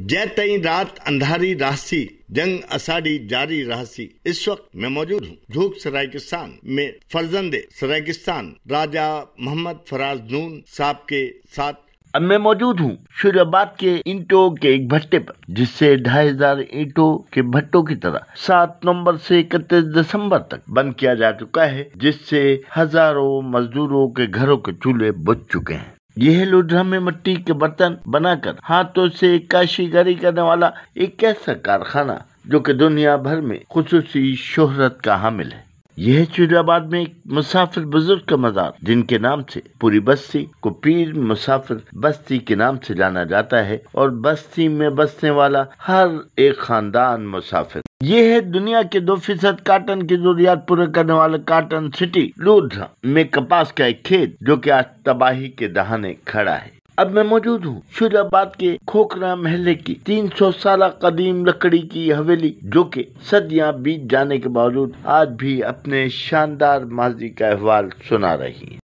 जय तई रात अंधारी राशि जंग असाड़ी जारी राशि इस वक्त मैं मौजूद हूँ झूक सरायकिस्तान में फर्जंदे सरायकिस्तान राजा मोहम्मद फराज नून साहब के साथ अब मैं मौजूद हूँ शुराबाद के इंटो के एक भट्टे पर जिससे ढाई हजार इंटो के भट्टों की तरह सात नवंबर से इकतीस दिसंबर तक बंद किया जा चुका है जिससे हजारों मजदूरों के घरों के चूल्हे बुझ चुके हैं यह लुध्रा में मिट्टी के बर्तन बनाकर हाथों से काशीगरी करने वाला एक ऐसा कारखाना जो कि दुनिया भर में खसूसी शोहरत का हामिल है यह चुलाबाद में एक मुसाफिर बुजुर्ग का मजार जिनके नाम से पूरी बस्ती को पीर मुसाफिर बस्ती के नाम से जाना जाता है और बस्ती में बसने वाला हर एक खानदान मुसाफिर यह है दुनिया के दो फीसद काटन की जरूरियात पूरा करने वाले काटन सिटी लूधा में कपास का एक खेत जो कि आज तबाही के दहाने खड़ा है अब मैं मौजूद हूँ शुजाबाद के खोखरा महले की 300 साल कदीम लकड़ी की हवेली जो कि सदियां बीत जाने के बावजूद आज भी अपने शानदार माजी का अहवाल सुना रही है